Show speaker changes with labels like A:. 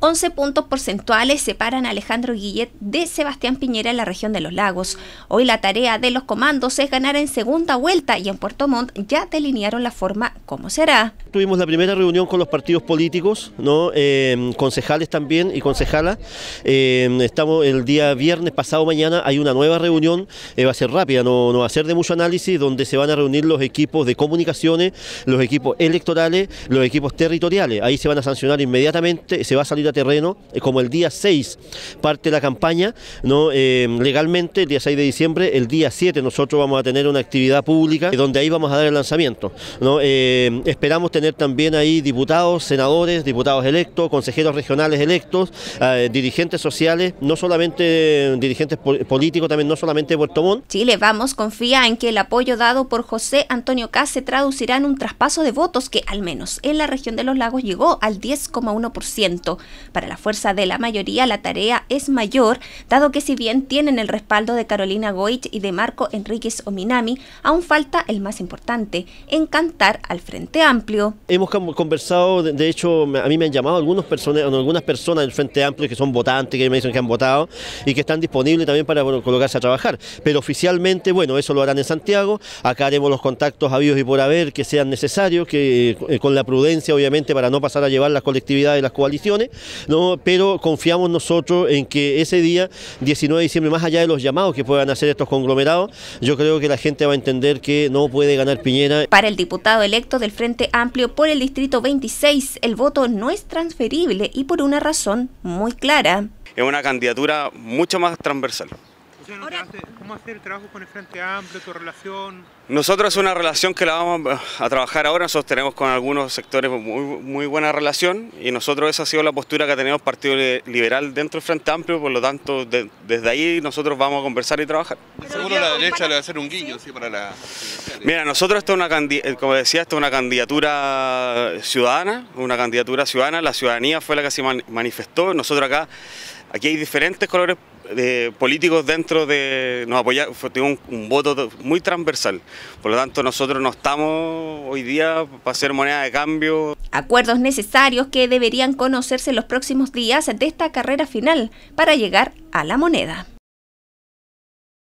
A: 11 puntos porcentuales separan a Alejandro Guillet de Sebastián Piñera en la región de los lagos. Hoy la tarea de los comandos es ganar en segunda vuelta y en Puerto Montt ya delinearon la forma cómo será.
B: Tuvimos la primera reunión con los partidos políticos, ¿no? Eh, concejales también y concejala eh, estamos el día viernes, pasado mañana, hay una nueva reunión, eh, va a ser rápida, no, no va a ser de mucho análisis, donde se van a reunir los equipos de comunicaciones, los equipos electorales, los equipos territoriales. Ahí se van a sancionar inmediatamente, se va a salir terreno, como el día 6 parte la campaña, ¿no? Eh, legalmente, el día 6 de diciembre, el día 7 nosotros vamos a tener una actividad pública eh, donde ahí vamos a dar el lanzamiento. ¿no? Eh, esperamos tener también ahí diputados, senadores, diputados electos, consejeros regionales electos, dirigentes sociales, no solamente dirigentes políticos, también no solamente de Puerto Montt.
A: Chile Vamos confía en que el apoyo dado por José Antonio K. se traducirá en un traspaso de votos que, al menos en la región de los lagos, llegó al 10,1%. Para la fuerza de la mayoría la tarea es mayor, dado que si bien tienen el respaldo de Carolina Goich y de Marco Enríquez Ominami, aún falta el más importante, encantar al Frente Amplio.
B: Hemos conversado, de hecho, a mí me han llamado algunas personas, algunas personas del Frente Amplio que son votantes, que me dicen que han votado y que están disponibles también para colocarse a trabajar. Pero oficialmente, bueno, eso lo harán en Santiago, acá haremos los contactos habidos y por haber que sean necesarios, que eh, con la prudencia obviamente para no pasar a llevar las colectividades y las coaliciones ¿no? pero confiamos nosotros en que ese día, 19 de diciembre, más allá de los llamados que puedan hacer estos conglomerados, yo creo que la gente va a entender que no puede ganar Piñera.
A: Para el diputado electo del Frente Amplio por el Distrito 26, el voto no es transferible y por una razón muy clara.
C: Es una candidatura mucho más transversal. ¿Cómo hacer el trabajo con el Frente Amplio, tu relación? Nosotros es una relación que la vamos a trabajar ahora, nosotros tenemos con algunos sectores muy, buena relación y nosotros esa ha sido la postura que tenemos Partido Liberal dentro del Frente Amplio, por lo tanto desde ahí nosotros vamos a conversar y trabajar.
B: Seguro la derecha le va a hacer un guiño ¿sí?
C: Mira, nosotros esto una eh, como decía, esto es una candidatura ciudadana, una candidatura ciudadana, la ciudadanía fue la que se manifestó, nosotros acá Aquí hay diferentes colores de eh, políticos dentro de nos apoyar tiene un, un, voto muy transversal. Por lo tanto, nosotros no estamos hoy día para hacer moneda de cambio.
A: Acuerdos necesarios que deberían conocerse los próximos días de esta carrera final para llegar a la moneda.